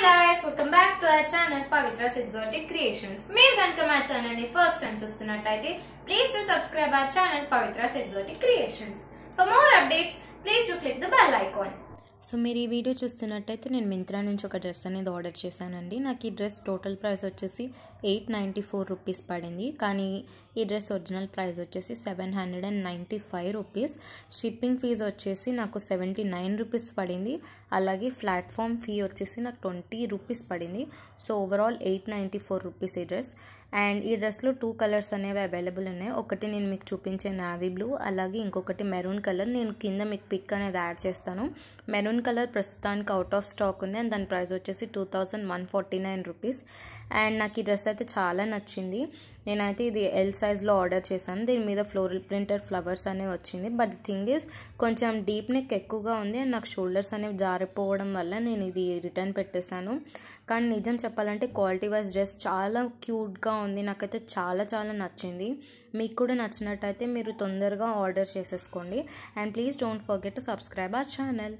Hi guys, welcome back to our channel Pavitra's Exotic Creations. If you are channel ni first time chustunnattaithe, please do subscribe our channel Pavitra's Exotic Creations. For more updates, please do click the bell icon. So మీరు ఈ video చూస్తున్నట్టయితే నేను మింత్రా నుంచి ఒక dress అనేది order చేశానండి నాకు ఈ డ్రెస్ టోటల్ ప్రైస్ వచ్చేసి ఎయిట్ నైంటీ ఫోర్ రూపీస్ పడింది కానీ ఈ డ్రెస్ ఒరిజినల్ ప్రైస్ వచ్చేసి seven hundred and ninety five rupees shipping fees వచ్చేసి నాకు సెవెంటీ నైన్ రూపీస్ పడింది అలాగే ప్లాట్ఫామ్ ఫీ వచ్చేసి నాకు ట్వంటీ రూపీస్ పడింది so overall eight ninety four rupees ఈ డ్రెస్ అండ్ ఈ డ్రెస్లో టూ కలర్స్ అనేవి అవైలబుల్ ఉన్నాయి ఒకటి నేను మీకు చూపించే నావీ బ్లూ అలాగే ఇంకొకటి మెరూన్ కలర్ నేను కింద మీకు పిక్ అనేది యాడ్ చేస్తాను మెరూన్ మెరూన్ కలర్ ప్రస్తుతానికి అవుట్ ఆఫ్ స్టాక్ ఉంది అండ్ దాని ప్రైస్ వచ్చేసి two thousand one forty nine rupees and నాకు ఈ డ్రెస్ అయితే చాలా నచ్చింది నేనైతే ఇది ఎల్ సైజ్లో ఆర్డర్ చేశాను దీని మీద ఫ్లోరల్ ప్రింటెడ్ ఫ్లవర్స్ అనేవి వచ్చింది బట్ థింగ్ ఇస్ కొంచెం డీప్ నెక్ ఎక్కువగా ఉంది అండ్ నాకు షోల్డర్స్ అనేవి జారిపోవడం వల్ల నేను ఇది రిటర్న్ పెట్టేశాను కానీ నిజం చెప్పాలంటే క్వాలిటీ వైజ్ డ్రెస్ చాలా క్యూట్గా ఉంది నాకైతే చాలా చాలా నచ్చింది మీకు కూడా నచ్చినట్టయితే మీరు తొందరగా ఆర్డర్ చేసేసుకోండి and please don't forget to subscribe our channel